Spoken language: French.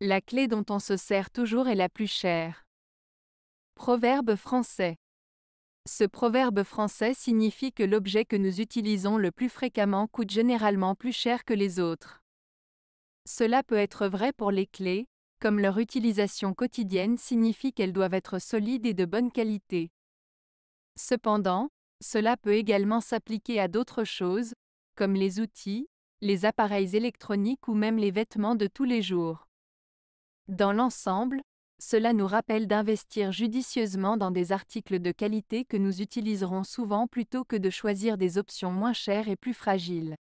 La clé dont on se sert toujours est la plus chère. Proverbe français. Ce proverbe français signifie que l'objet que nous utilisons le plus fréquemment coûte généralement plus cher que les autres. Cela peut être vrai pour les clés, comme leur utilisation quotidienne signifie qu'elles doivent être solides et de bonne qualité. Cependant, cela peut également s'appliquer à d'autres choses, comme les outils, les appareils électroniques ou même les vêtements de tous les jours. Dans l'ensemble, cela nous rappelle d'investir judicieusement dans des articles de qualité que nous utiliserons souvent plutôt que de choisir des options moins chères et plus fragiles.